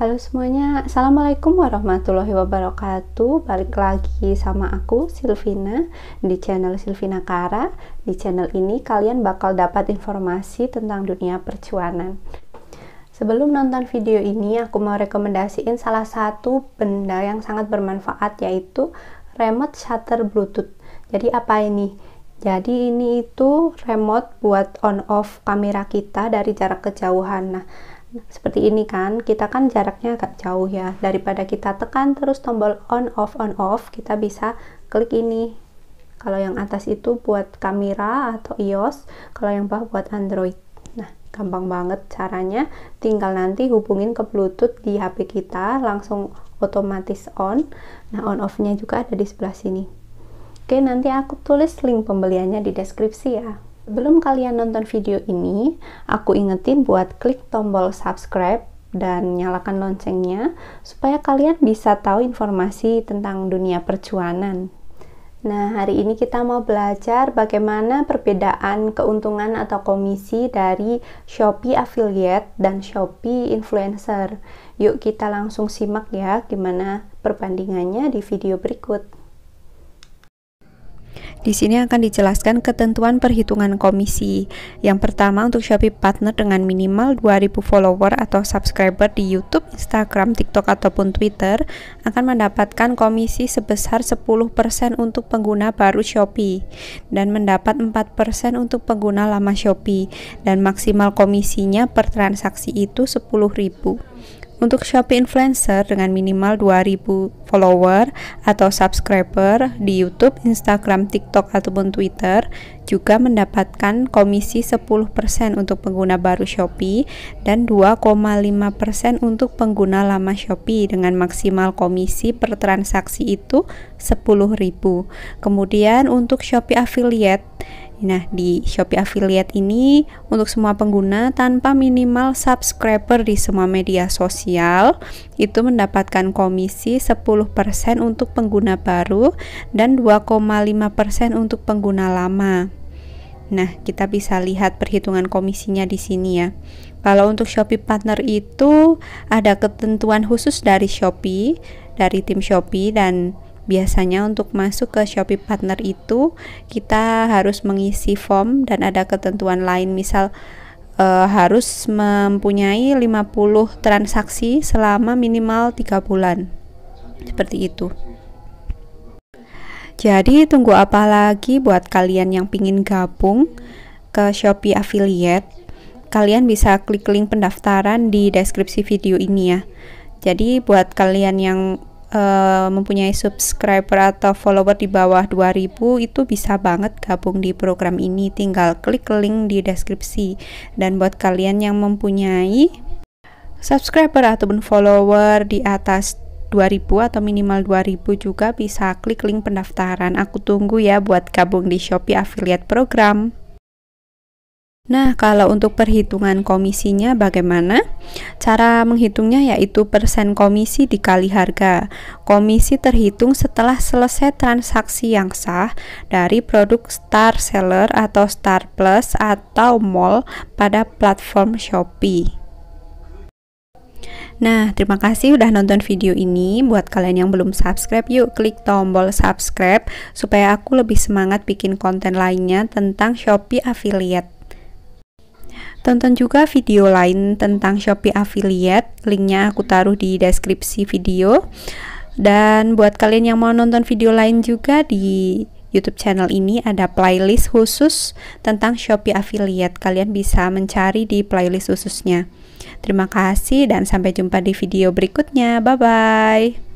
Halo semuanya, Assalamualaikum warahmatullahi wabarakatuh Balik lagi sama aku, Silvina Di channel Silvina Kara Di channel ini kalian bakal dapat informasi tentang dunia percuanan Sebelum nonton video ini, aku mau rekomendasiin salah satu benda yang sangat bermanfaat yaitu remote shutter bluetooth. Jadi apa ini? Jadi ini itu remote buat on off kamera kita dari jarak kejauhan. Nah, seperti ini kan, kita kan jaraknya agak jauh ya. Daripada kita tekan terus tombol on off on off, kita bisa klik ini. Kalau yang atas itu buat kamera atau iOS, kalau yang bawah buat Android gampang banget caranya tinggal nanti hubungin ke bluetooth di HP kita langsung otomatis on nah on off nya juga ada di sebelah sini oke nanti aku tulis link pembeliannya di deskripsi ya belum kalian nonton video ini aku ingetin buat klik tombol subscribe dan nyalakan loncengnya supaya kalian bisa tahu informasi tentang dunia perjuangan Nah, hari ini kita mau belajar bagaimana perbedaan keuntungan atau komisi dari Shopee Affiliate dan Shopee Influencer. Yuk kita langsung simak ya gimana perbandingannya di video berikut. Di sini akan dijelaskan ketentuan perhitungan komisi. Yang pertama untuk Shopee partner dengan minimal 2000 follower atau subscriber di YouTube, Instagram, TikTok ataupun Twitter akan mendapatkan komisi sebesar 10% untuk pengguna baru Shopee dan mendapat 4% untuk pengguna lama Shopee dan maksimal komisinya per transaksi itu 10.000. Untuk Shopee influencer dengan minimal 2000 follower atau subscriber di YouTube, Instagram, TikTok ataupun Twitter juga mendapatkan komisi 10% untuk pengguna baru Shopee dan 2,5% untuk pengguna lama Shopee dengan maksimal komisi per transaksi itu 10.000. Kemudian untuk Shopee affiliate Nah, di Shopee Affiliate ini untuk semua pengguna tanpa minimal subscriber di semua media sosial itu mendapatkan komisi 10% untuk pengguna baru dan 2,5% untuk pengguna lama. Nah, kita bisa lihat perhitungan komisinya di sini ya. Kalau untuk Shopee Partner itu ada ketentuan khusus dari Shopee, dari tim Shopee dan Biasanya untuk masuk ke Shopee Partner itu kita harus mengisi form dan ada ketentuan lain misal e, harus mempunyai 50 transaksi selama minimal 3 bulan. Seperti itu. Jadi tunggu apa lagi buat kalian yang pingin gabung ke Shopee Affiliate? Kalian bisa klik link pendaftaran di deskripsi video ini ya. Jadi buat kalian yang Eh, mempunyai subscriber atau follower di bawah 2000 itu bisa banget gabung di program ini tinggal klik link di deskripsi dan buat kalian yang mempunyai subscriber ataupun follower di atas 2000 atau minimal 2000 juga bisa klik link pendaftaran aku tunggu ya buat gabung di Shopee affiliate program Nah, kalau untuk perhitungan komisinya bagaimana? Cara menghitungnya yaitu persen komisi dikali harga. Komisi terhitung setelah selesai transaksi yang sah dari produk Star Seller atau Star Plus atau Mall pada platform Shopee. Nah, terima kasih sudah nonton video ini. Buat kalian yang belum subscribe, yuk klik tombol subscribe supaya aku lebih semangat bikin konten lainnya tentang Shopee affiliate. Tonton juga video lain tentang Shopee Affiliate, linknya aku taruh di deskripsi video. Dan buat kalian yang mau nonton video lain juga di YouTube channel ini ada playlist khusus tentang Shopee Affiliate. Kalian bisa mencari di playlist khususnya. Terima kasih dan sampai jumpa di video berikutnya. Bye bye.